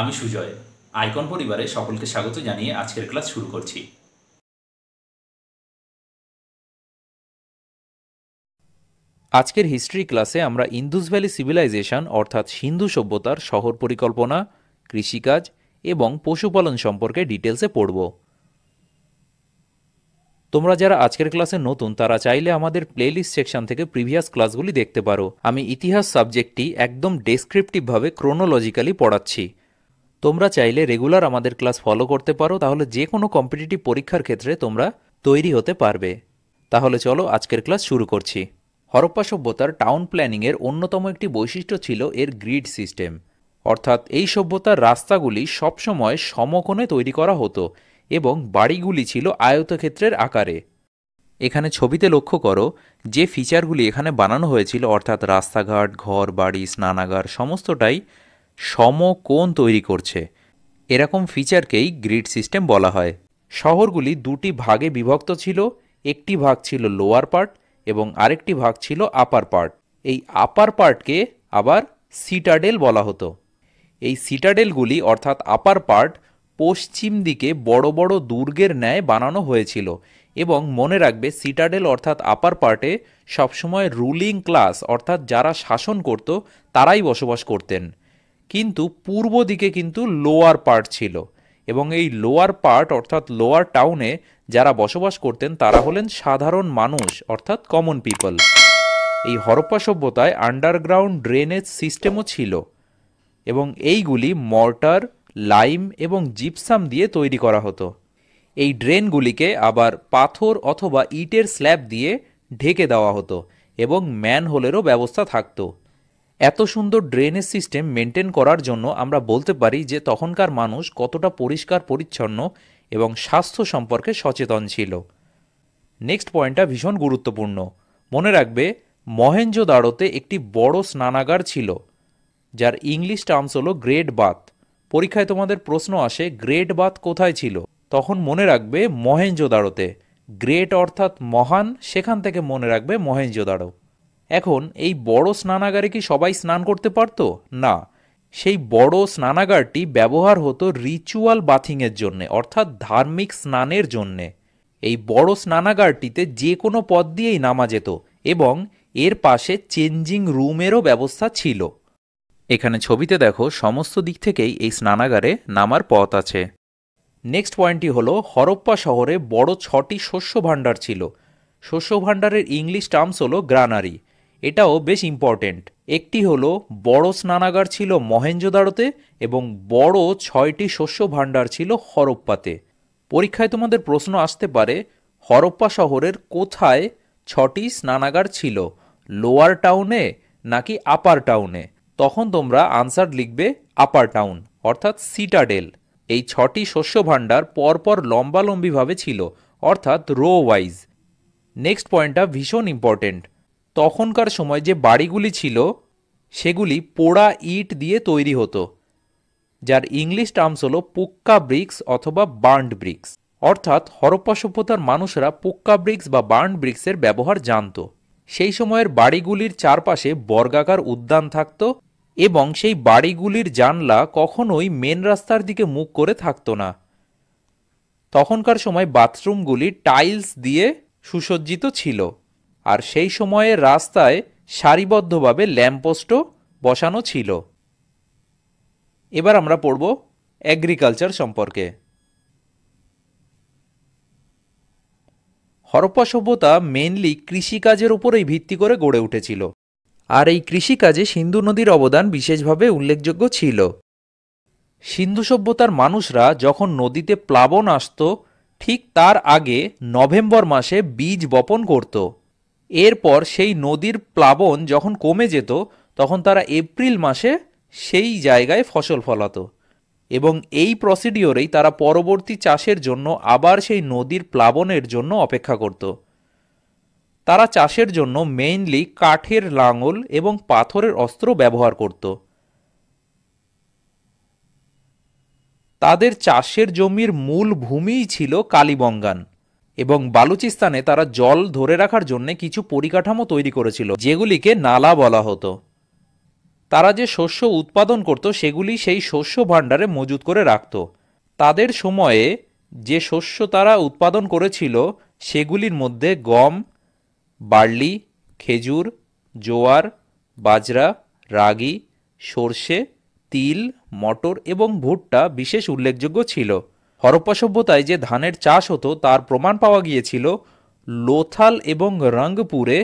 আমি সুজয় আইকন পরিবারে সকলকে স্বাগত জানিয়ে আজকের ক্লাস শুরু করছি আজকের হিস্ট্রি ক্লাসে আমরা ইন্দুস ভ্যালি সিভিলাইজেশন অর্থাৎ সিন্ধু সভ্যতার শহর পরিকল্পনা কৃষিকাজ এবং পশুপালন সম্পর্কে ডিটেলসে পড়ব তোমরা যারা আজকের ক্লাসে নতুন তারা চাইলে আমাদের প্লেলিস্ট সেকশন থেকে প্রিভিয়াস ক্লাসগুলি দেখতে পারো আমি ইতিহাস সাবজেক্টটি একদম ডেসক্রিপটিভভাবে ক্রোনোলজিক্যালি পড়াচ্ছি তোমরা চাইলে রেগুলার আমাদের ক্লাস ফলো করতে পারো তাহলে যে কোনো কম্পিটিটিভ পরীক্ষার ক্ষেত্রে তোমরা তৈরি হতে পারবে তাহলে চলো আজকের ক্লাস শুরু করছি হরপ্পা সভ্যতার টাউন প্ল্যানিংয়ের অন্যতম একটি বৈশিষ্ট্য ছিল এর গ্রিড সিস্টেম অর্থাৎ এই সভ্যতার রাস্তাগুলি সবসময় সমকোণে তৈরি করা হতো এবং বাড়িগুলি ছিল আয়তক্ষেত্রের আকারে এখানে ছবিতে লক্ষ্য করো যে ফিচারগুলি এখানে বানানো হয়েছিল অর্থাৎ রাস্তাঘাট ঘর বাড়ি স্নানাগার সমস্তটাই সমকোণ তৈরি করছে এরকম ফিচারকেই গ্রিড সিস্টেম বলা হয় শহরগুলি দুটি ভাগে বিভক্ত ছিল একটি ভাগ ছিল লোয়ার পার্ট এবং আরেকটি ভাগ ছিল আপার পার্ট এই আপার পার্টকে আবার সিটাডেল বলা হতো এই সিটাডেলগুলি অর্থাৎ আপার পার্ট পশ্চিম দিকে বড় বড় দুর্গের ন্যায় বানানো হয়েছিল এবং মনে রাখবে সিটাডেল অর্থাৎ আপার পার্টে সবসময় রুলিং ক্লাস অর্থাৎ যারা শাসন করত তারাই বসবাস করতেন কিন্তু পূর্ব দিকে কিন্তু লোয়ার পার্ট ছিল এবং এই লোয়ার পার্ট অর্থাৎ লোয়ার টাউনে যারা বসবাস করতেন তারা হলেন সাধারণ মানুষ অর্থাৎ কমন পিপল এই হরপ্পা সভ্যতায় আন্ডারগ্রাউন্ড ড্রেনেজ সিস্টেমও ছিল এবং এইগুলি মর্টার লাইম এবং জিপসাম দিয়ে তৈরি করা হতো এই ড্রেনগুলিকে আবার পাথর অথবা ইটের স্ল্যাব দিয়ে ঢেকে দেওয়া হতো এবং ম্যানহোলেরও ব্যবস্থা থাকতো এত সুন্দর ড্রেনেজ সিস্টেম মেনটেন করার জন্য আমরা বলতে পারি যে তখনকার মানুষ কতটা পরিষ্কার পরিচ্ছন্ন এবং স্বাস্থ্য সম্পর্কে সচেতন ছিল নেক্সট পয়েন্টটা ভীষণ গুরুত্বপূর্ণ মনে রাখবে মহেঞ্জো দাঁড়োতে একটি বড় স্নানাগার ছিল যার ইংলিশ টার্মস হলো গ্রেট বাথ পরীক্ষায় তোমাদের প্রশ্ন আসে গ্রেট বাথ কোথায় ছিল তখন মনে রাখবে মহেঞ্জোদারোতে গ্রেট অর্থাৎ মহান সেখান থেকে মনে রাখবে মহেঞ্জো দাঁড়ো এখন এই বড় স্নানাগারে কি সবাই স্নান করতে পারত না সেই বড় স্নানাগারটি ব্যবহার হতো রিচুয়াল বাথিংয়ের জন্যে অর্থাৎ ধার্মিক স্নানের জন্যে এই বড় স্নানাগারটিতে যে কোনো পথ দিয়েই নামা যেত এবং এর পাশে চেঞ্জিং রুমেরও ব্যবস্থা ছিল এখানে ছবিতে দেখো সমস্ত দিক থেকেই এই স্নানাগারে নামার পথ আছে নেক্সট পয়েন্টটি হল হরপ্পা শহরে বড় ছটি শস্য ভাণ্ডার ছিল শস্য ভাণ্ডারের ইংলিশ টার্মস হলো গ্রানারি এটাও বেশ ইম্পর্টেন্ট একটি হলো বড় স্নানাগার ছিল মহেঞ্জোদারোতে এবং বড় ছয়টি শস্য ভাণ্ডার ছিল হরপ্পাতে পরীক্ষায় তোমাদের প্রশ্ন আসতে পারে হরপ্পা শহরের কোথায় ছটি স্নানাগার ছিল লোয়ার টাউনে নাকি আপার টাউনে তখন তোমরা আনসার লিখবে আপার টাউন অর্থাৎ সিটাডেল এই ছটি শস্য ভাণ্ডার পরপর লম্বালম্বিভাবে ছিল অর্থাৎ রো ওয়াইজ নেক্সট পয়েন্টটা ভীষণ ইম্পর্টেন্ট তখনকার সময় যে বাড়িগুলি ছিল সেগুলি পোড়া ইট দিয়ে তৈরি হতো যার ইংলিশ টার্মস হলো পুক্কা ব্রিক্স অথবা বার্ন্ড ব্রিক্স অর্থাৎ হরপ্পা সভ্যতার মানুষরা পুক্কা ব্রিক্স বা বার্ন্ড ব্রিক্সের ব্যবহার জানত সেই সময়ের বাড়িগুলির চারপাশে বর্গাকার উদ্যান থাকত এবং সেই বাড়িগুলির জানলা কখনোই মেন রাস্তার দিকে মুখ করে থাকত না তখনকার সময় বাথরুমগুলি টাইলস দিয়ে সুসজ্জিত ছিল আর সেই সময়ে রাস্তায় সারিবদ্ধভাবে ল্যাম্পপোস্টও বসানো ছিল এবার আমরা পড়ব অ্যাগ্রিকালচার সম্পর্কে হরপ্পা সভ্যতা মেনলি কৃষিকাজের উপরেই ভিত্তি করে গড়ে উঠেছিল আর এই কৃষিকাজে সিন্ধু নদীর অবদান বিশেষভাবে উল্লেখযোগ্য ছিল সিন্ধু সভ্যতার মানুষরা যখন নদীতে প্লাবন আসত ঠিক তার আগে নভেম্বর মাসে বীজ বপন করত এরপর সেই নদীর প্লাবন যখন কমে যেত তখন তারা এপ্রিল মাসে সেই জায়গায় ফসল ফলাতো এবং এই প্রসিডিওরেই তারা পরবর্তী চাষের জন্য আবার সেই নদীর প্লাবনের জন্য অপেক্ষা করত তারা চাষের জন্য মেইনলি কাঠের লাঙল এবং পাথরের অস্ত্র ব্যবহার করত তাদের চাষের জমির মূল ভূমিই ছিল কালীবঙ্গান এবং বালুচিস্তানে তারা জল ধরে রাখার জন্য কিছু পরিকাঠামো তৈরি করেছিল যেগুলিকে নালা বলা হতো তারা যে শস্য উৎপাদন করত সেগুলি সেই শস্য ভাণ্ডারে মজুত করে রাখত তাদের সময়ে যে শস্য তারা উৎপাদন করেছিল সেগুলির মধ্যে গম বার্লি খেজুর জোয়ার বাজরা রাগি সর্ষে তিল মটর এবং ভুট্টা বিশেষ উল্লেখযোগ্য ছিল হরপ্পা সভ্যতায় যে ধানের চাষ হতো তার প্রমাণ পাওয়া গিয়েছিল লোথাল এবং রংপুরে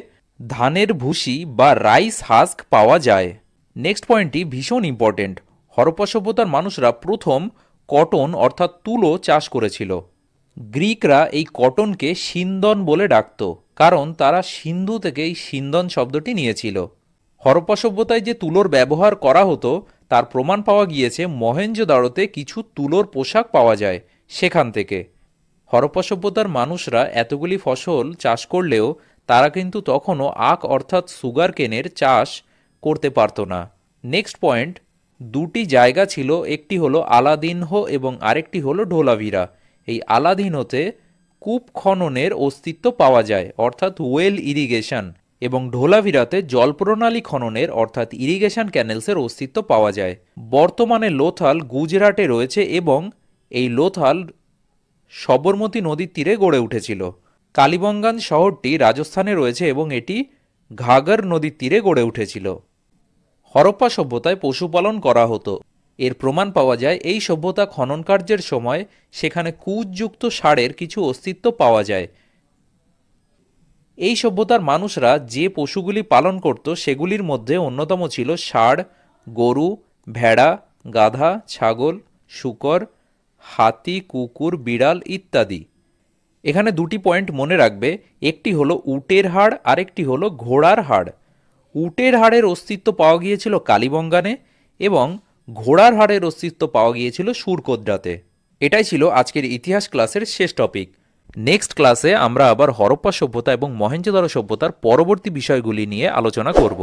ধানের ভুসি বা রাইস হাস্ক পাওয়া যায় নেক্সট পয়েন্টটি ভীষণ ইম্পর্টেন্ট হরপ্পা সভ্যতার মানুষরা প্রথম কটন অর্থাৎ তুলো চাষ করেছিল গ্রিকরা এই কটনকে সিন্দন বলে ডাকত কারণ তারা সিন্ধু থেকে এই সিন্দন শব্দটি নিয়েছিল হরপ্পা সভ্যতায় যে তুলোর ব্যবহার করা হতো তার প্রমাণ পাওয়া গিয়েছে মহেঞ্জোদারোতে কিছু তুলোর পোশাক পাওয়া যায় সেখান থেকে হরপ্পা সভ্যতার মানুষরা এতগুলি ফসল চাষ করলেও তারা কিন্তু তখনও আখ অর্থাৎ সুগার কেনের চাষ করতে পারত না নেক্সট পয়েন্ট দুটি জায়গা ছিল একটি হলো আলাদিনহ এবং আরেকটি হলো ঢোলাভিরা এই আলাদিনহতে কূপ খননের অস্তিত্ব পাওয়া যায় অর্থাৎ ওয়েল ইরিগেশন এবং ঢোলাভিরাতে জলপ্রণালী খননের অর্থাৎ ইরিগেশন ক্যানেলসের অস্তিত্ব পাওয়া যায় বর্তমানে লোথাল গুজরাটে রয়েছে এবং এই লোথাল সবরমতী নদীর তীরে গড়ে উঠেছিল কালীবঙ্গান শহরটি রাজস্থানে রয়েছে এবং এটি ঘাগর নদীর তীরে গড়ে উঠেছিল হরপ্পা সভ্যতায় পশুপালন করা হতো এর প্রমাণ পাওয়া যায় এই সভ্যতা খননকার্যের সময় সেখানে কুচযুক্ত ষাঁড়ের কিছু অস্তিত্ব পাওয়া যায় এই সভ্যতার মানুষরা যে পশুগুলি পালন করত সেগুলির মধ্যে অন্যতম ছিল ষাঁড় গরু ভেড়া গাধা ছাগল শুকর হাতি কুকুর বিড়াল ইত্যাদি এখানে দুটি পয়েন্ট মনে রাখবে একটি হলো উটের হাড় আরেকটি হলো ঘোড়ার হাড় উটের হাড়ের অস্তিত্ব পাওয়া গিয়েছিল কালীবঙ্গানে এবং ঘোড়ার হাড়ের অস্তিত্ব পাওয়া গিয়েছিল সুরকোদ্রাতে এটাই ছিল আজকের ইতিহাস ক্লাসের শেষ টপিক নেক্সট ক্লাসে আমরা আবার হরপ্পা সভ্যতা এবং মহেঞ্জোদারো সভ্যতার পরবর্তী বিষয়গুলি নিয়ে আলোচনা করব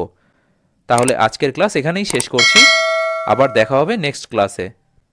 তাহলে আজকের ক্লাস এখানেই শেষ করছি আবার দেখা হবে নেক্সট ক্লাসে